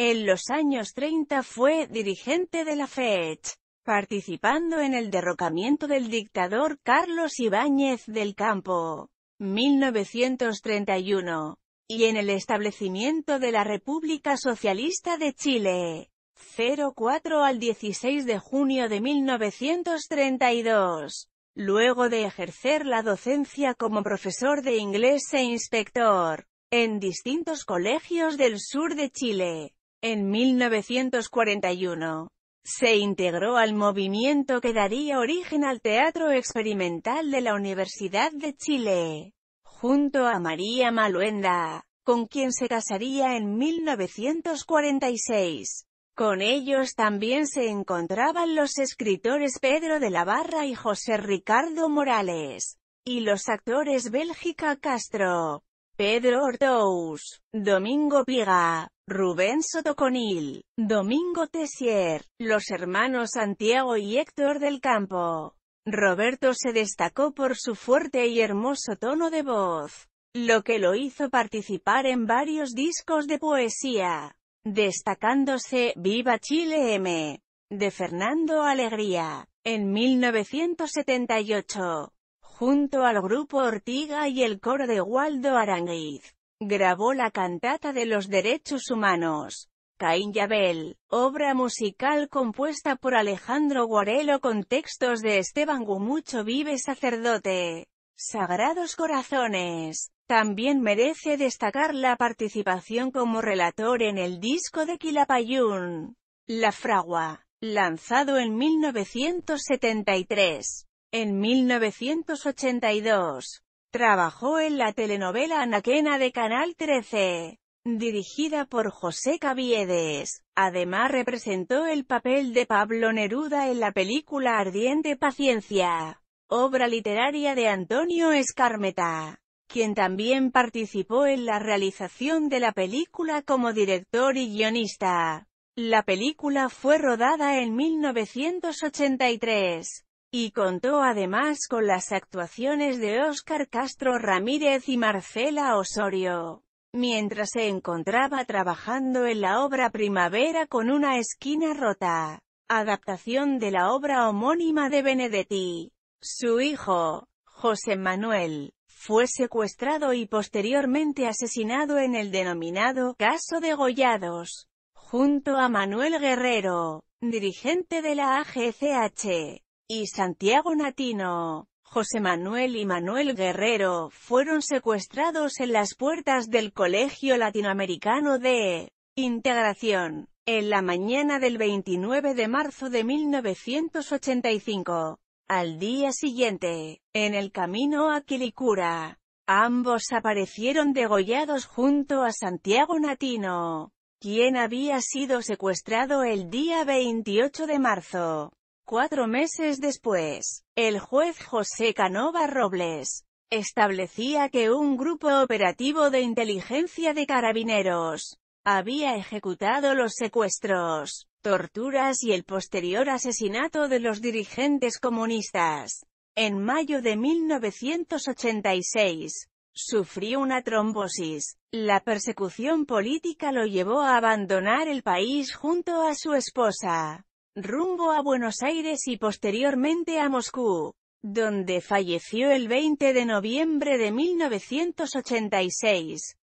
En los años 30 fue dirigente de la FECH, participando en el derrocamiento del dictador Carlos Ibáñez del Campo, 1931, y en el establecimiento de la República Socialista de Chile, 04 al 16 de junio de 1932. Luego de ejercer la docencia como profesor de inglés e inspector, en distintos colegios del sur de Chile, en 1941, se integró al movimiento que daría origen al Teatro Experimental de la Universidad de Chile, junto a María Maluenda, con quien se casaría en 1946. Con ellos también se encontraban los escritores Pedro de la Barra y José Ricardo Morales, y los actores Bélgica Castro. Pedro Ortous, Domingo Piga, Rubén Sotoconil, Domingo Tessier, los hermanos Santiago y Héctor del Campo. Roberto se destacó por su fuerte y hermoso tono de voz, lo que lo hizo participar en varios discos de poesía, destacándose Viva Chile M. de Fernando Alegría, en 1978 junto al grupo Ortiga y el coro de Waldo Aranguiz. Grabó la cantata de los derechos humanos. Caín Yabel, obra musical compuesta por Alejandro Guarelo con textos de Esteban Gumucho Vive Sacerdote. Sagrados Corazones. También merece destacar la participación como relator en el disco de Quilapayún, La Fragua, lanzado en 1973. En 1982, trabajó en la telenovela Anaquena de Canal 13, dirigida por José Caviedes. Además representó el papel de Pablo Neruda en la película Ardiente Paciencia, obra literaria de Antonio Escarmeta quien también participó en la realización de la película como director y guionista. La película fue rodada en 1983. Y contó además con las actuaciones de Óscar Castro Ramírez y Marcela Osorio. Mientras se encontraba trabajando en la obra Primavera con una esquina rota, adaptación de la obra homónima de Benedetti, su hijo, José Manuel, fue secuestrado y posteriormente asesinado en el denominado «Caso de Gollados», junto a Manuel Guerrero, dirigente de la AGCH y Santiago Natino, José Manuel y Manuel Guerrero, fueron secuestrados en las puertas del Colegio Latinoamericano de Integración, en la mañana del 29 de marzo de 1985. Al día siguiente, en el camino a Quilicura, ambos aparecieron degollados junto a Santiago Natino, quien había sido secuestrado el día 28 de marzo. Cuatro meses después, el juez José Canova Robles establecía que un grupo operativo de inteligencia de carabineros había ejecutado los secuestros, torturas y el posterior asesinato de los dirigentes comunistas. En mayo de 1986, sufrió una trombosis. La persecución política lo llevó a abandonar el país junto a su esposa rumbo a Buenos Aires y posteriormente a Moscú, donde falleció el 20 de noviembre de 1986.